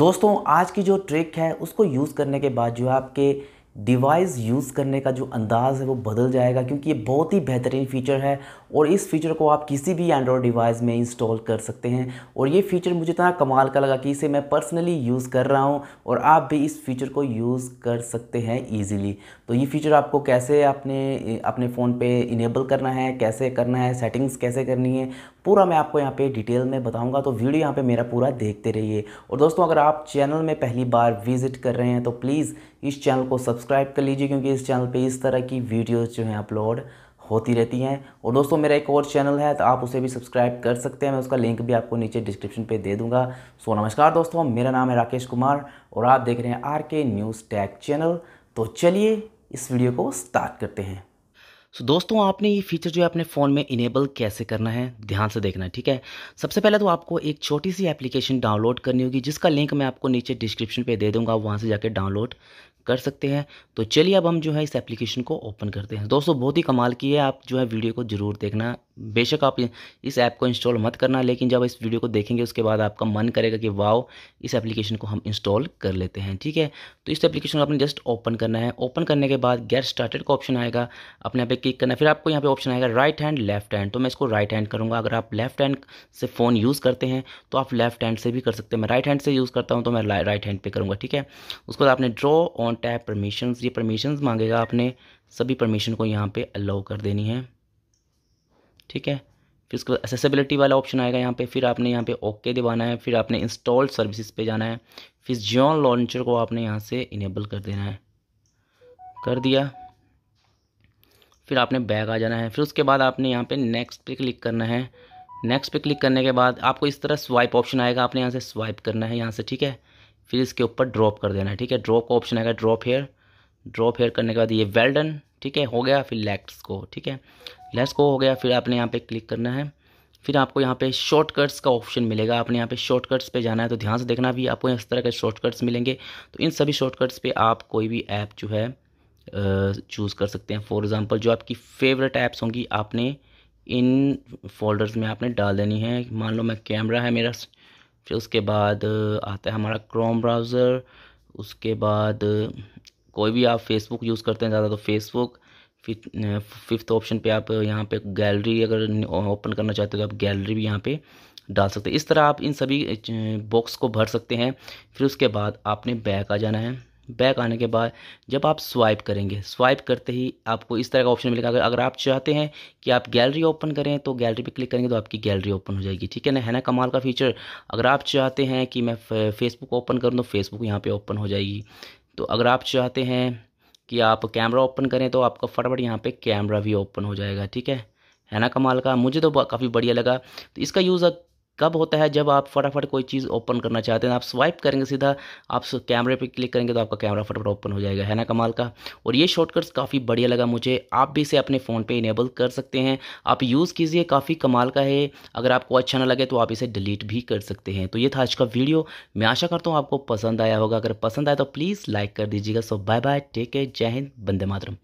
दोस्तों आज की जो ट्रिक है उसको यूज़ करने के बाद जो है आपके डिवाइस यूज़ करने का जो अंदाज़ है वो बदल जाएगा क्योंकि ये बहुत ही बेहतरीन फीचर है और इस फीचर को आप किसी भी एंड्रॉयड डिवाइस में इंस्टॉल कर सकते हैं और ये फीचर मुझे इतना कमाल का लगा कि इसे मैं पर्सनली यूज़ कर रहा हूँ और आप भी इस फीचर को यूज़ कर सकते हैं ईजीली तो ये फीचर आपको कैसे अपने अपने फ़ोन पर इनेबल करना है कैसे करना है सेटिंग्स कैसे करनी है पूरा मैं आपको यहाँ पे डिटेल में बताऊंगा तो वीडियो यहाँ पे मेरा पूरा देखते रहिए और दोस्तों अगर आप चैनल में पहली बार विजिट कर रहे हैं तो प्लीज़ इस चैनल को सब्सक्राइब कर लीजिए क्योंकि इस चैनल पे इस तरह की वीडियोज़ जो हैं अपलोड होती रहती हैं और दोस्तों मेरा एक और चैनल है तो आप उसे भी सब्सक्राइब कर सकते हैं मैं उसका लिंक भी आपको नीचे डिस्क्रिप्शन पर दे दूँगा सो नमस्कार दोस्तों मेरा नाम है राकेश कुमार और आप देख रहे हैं आर के न्यूज़ टैग चैनल तो चलिए इस वीडियो को स्टार्ट करते हैं सो दोस्तों आपने ये फीचर जो है अपने फ़ोन में इनेबल कैसे करना है ध्यान से देखना ठीक है सबसे पहले तो आपको एक छोटी सी एप्लीकेशन डाउनलोड करनी होगी जिसका लिंक मैं आपको नीचे डिस्क्रिप्शन पे दे दूंगा वहाँ से जाकर डाउनलोड कर सकते हैं तो चलिए अब हम जो है इस एप्लीकेशन को ओपन करते हैं दोस्तों बहुत ही कमाल की है आप जो है वीडियो को जरूर देखना बेशक आप इस ऐप को इंस्टॉल मत करना लेकिन जब इस वीडियो को देखेंगे उसके बाद आपका मन करेगा कि वाओ इस एप्लीकेशन को हम इंस्टॉल कर लेते हैं ठीक है तो इस एप्लीकेशन को आपने जस्ट ओपन करना है ओपन करने के बाद गेट स्टार्टेड का ऑप्शन आएगा अपने यहाँ पे क्लिक करना फिर आपको यहाँ पे ऑप्शन आएगा राइट हैंड लेफ्ट हैंड तो मैं इसको राइट हैंड करूँगा अगर आप लेफ्ट हैंड से फ़ोन यूज़ करते हैं तो आप लेफ्ट हैंड से भी कर सकते हैं मैं राइट हैंड से यूज़ करता हूँ तो मैं राइट हैंड पे करूँगा ठीक है उसके बाद आपने draw on on tap permissions ये परमिशंस मांगेगा आपने सभी परमिशन को यहाँ पे अलाउ कर देनी है ठीक है फिर उसके बाद एसेसिबिलिटी वाला ऑप्शन आएगा यहाँ पे फिर आपने यहाँ पे ओके दिवाना है फिर आपने इंस्टॉल सर्विसेज पे जाना है फिर जियॉन लॉन्चर को आपने यहाँ से इनेबल कर देना है कर दिया फिर आपने बैग आ जाना है फिर उसके बाद आपने यहाँ पे नेक्स्ट पे क्लिक करना है नेक्स्ट पे क्लिक करने के बाद आपको इस तरह स्वाइप ऑप्शन आएगा आपने यहाँ से स्वाइप करना है यहाँ से ठीक है फिर इसके ऊपर ड्रॉप कर देना है ठीक है ड्रॉप का ऑप्शन आएगा ड्रॉप हेयर ड्रॉप हेयर करने के बाद ये वेल्डन ठीक है हो गया फिर लेट्स को ठीक है लेट्स को हो गया फिर आपने यहाँ पे क्लिक करना है फिर आपको यहाँ पे शॉर्टकट्स का ऑप्शन मिलेगा आपने यहाँ पे शॉर्टकट्स पे जाना है तो ध्यान से देखना भी आपको इस तरह के शॉर्टकट्स मिलेंगे तो इन सभी शॉर्टकट्स पे आप कोई भी ऐप जो है चूज़ कर सकते हैं फॉर एग्ज़ाम्पल जो आपकी फेवरेट ऐप्स होंगी आपने इन फोल्डर्स में आपने डाल देनी है मान लो मैं कैमरा है मेरा फिर उसके बाद आता है हमारा क्रोम ब्राउज़र उसके बाद कोई भी आप फेसबुक यूज़ करते हैं ज़्यादा तो फेसबुक फिफ्थ ऑप्शन पे आप यहाँ पे गैलरी अगर ओपन करना चाहते हो तो आप गैलरी भी यहाँ पे डाल सकते हैं इस तरह आप इन सभी बॉक्स को भर सकते हैं फिर उसके बाद आपने बैक आ जाना है बैक आने के बाद जब आप स्वाइप करेंगे स्वाइप करते ही आपको इस तरह का ऑप्शन मिलेगा अगर आप चाहते हैं कि आप गैलरी ओपन करें तो गैलरी पे क्लिक करेंगे तो आपकी गैलरी ओपन हो जाएगी ठीक है ना है ना कमाल का फीचर अगर आप चाहते हैं कि मैं फेसबुक ओपन करूँ तो फेसबुक यहाँ पर ओपन हो जाएगी तो अगर आप चाहते हैं कि आप कैमरा ओपन करें तो आपका फटाफट यहाँ पर कैमरा भी ओपन हो जाएगा ठीक है है ना कमाल का मुझे तो काफ़ी बढ़िया लगा तो इसका यूज़ कब होता है जब आप फटाफट कोई चीज़ ओपन करना चाहते हैं आप स्वाइप करेंगे सीधा आप कैमरे पे क्लिक करेंगे तो आपका कैमरा फटाफट ओपन हो जाएगा है ना कमाल का और ये शॉर्टकट्स काफ़ी बढ़िया लगा मुझे आप भी इसे अपने फ़ोन पे इनेबल कर सकते हैं आप यूज़ कीजिए काफ़ी कमाल का है अगर आपको अच्छा ना लगे तो आप इसे डिलीट भी कर सकते हैं तो ये था आज का वीडियो मैं आशा करता हूँ आपको पसंद आया होगा अगर पसंद आया तो प्लीज़ लाइक कर दीजिएगा so bye bye take care जय हिंद बंदे मातरम